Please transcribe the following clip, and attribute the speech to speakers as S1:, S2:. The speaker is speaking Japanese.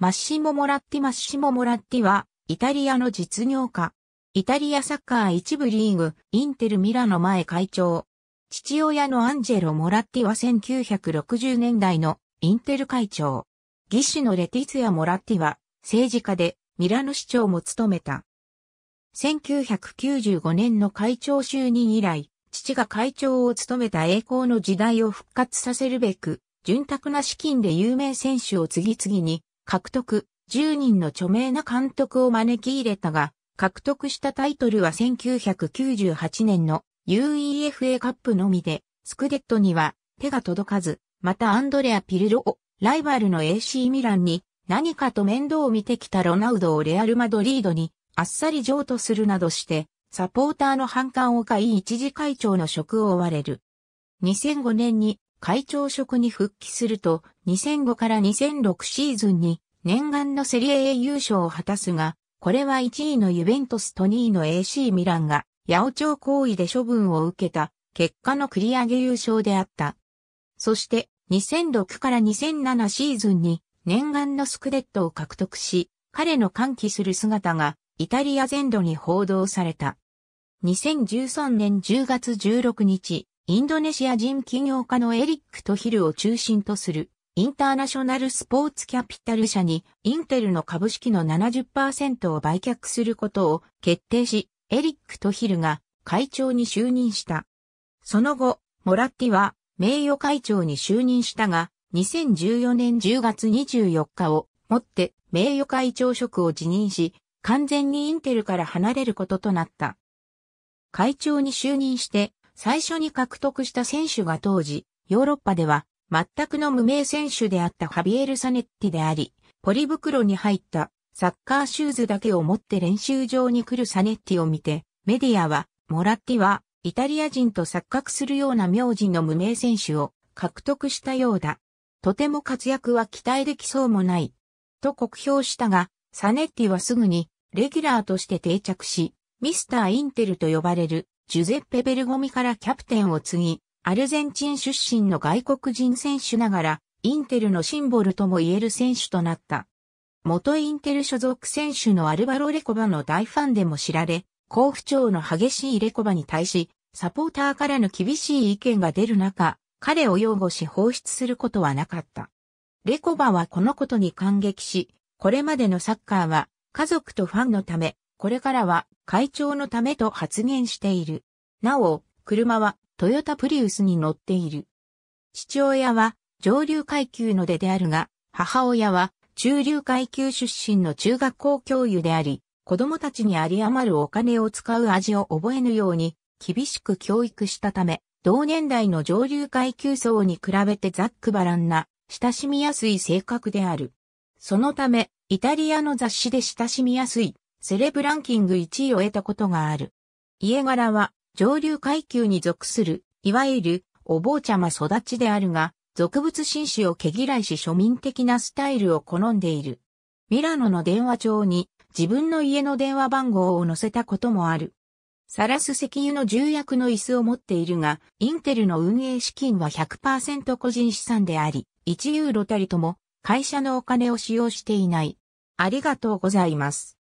S1: マッシモ・モラッティ・マッシモ・モラッティは、イタリアの実業家。イタリアサッカー一部リーグ、インテル・ミラノ前会長。父親のアンジェロ・モラッティは1960年代のインテル会長。義手のレティツヤ・モラッティは、政治家で、ミラノ市長も務めた。1995年の会長就任以来、父が会長を務めた栄光の時代を復活させるべく、潤沢な資金で有名選手を次々に獲得、10人の著名な監督を招き入れたが、獲得したタイトルは1998年の UEFA カップのみで、スクデットには手が届かず、またアンドレア・ピルロをライバルの AC ミランに何かと面倒を見てきたロナウドをレアル・マドリードにあっさり譲渡するなどして、サポーターの反感を買い一時会長の職を追われる。2005年に会長職に復帰すると、2005から2006シーズンに念願のセリエ A 優勝を果たすが、これは1位のユベントスと2位の AC ミランが、八百長行為で処分を受けた、結果の繰り上げ優勝であった。そして、2006から2007シーズンに念願のスクデットを獲得し、彼の歓喜する姿がイタリア全土に報道された。2013年10月16日、インドネシア人起業家のエリックとヒルを中心とするインターナショナルスポーツキャピタル社にインテルの株式の70%を売却することを決定し、エリックとヒルが会長に就任した。その後、モラッティは名誉会長に就任したが、2014年10月24日をもって名誉会長職を辞任し、完全にインテルから離れることとなった。会長に就任して最初に獲得した選手が当時、ヨーロッパでは全くの無名選手であったハビエル・サネッティであり、ポリ袋に入ったサッカーシューズだけを持って練習場に来るサネッティを見て、メディアは、モラッティは、イタリア人と錯覚するような名字の無名選手を獲得したようだ。とても活躍は期待できそうもない。と酷評したが、サネッティはすぐにレギュラーとして定着し、ミスター・インテルと呼ばれるジュゼッペ・ベルゴミからキャプテンを継ぎ、アルゼンチン出身の外国人選手ながら、インテルのシンボルとも言える選手となった。元インテル所属選手のアルバロ・レコバの大ファンでも知られ、好不調の激しいレコバに対し、サポーターからの厳しい意見が出る中、彼を擁護し放出することはなかった。レコバはこのことに感激し、これまでのサッカーは家族とファンのため、これからは会長のためと発言している。なお、車はトヨタプリウスに乗っている。父親は上流階級の出であるが、母親は中流階級出身の中学校教諭であり、子供たちに有り余るお金を使う味を覚えぬように厳しく教育したため、同年代の上流階級層に比べてざっくばらんな、親しみやすい性格である。そのため、イタリアの雑誌で親しみやすいセレブランキング1位を得たことがある。家柄は上流階級に属する、いわゆるお坊ちゃま育ちであるが、俗物紳士を毛嫌いし庶民的なスタイルを好んでいる。ミラノの電話帳に自分の家の電話番号を載せたこともある。サラス石油の重役の椅子を持っているが、インテルの運営資金は100%個人資産であり、1ユーロたりとも会社のお金を使用していない。ありがとうございます。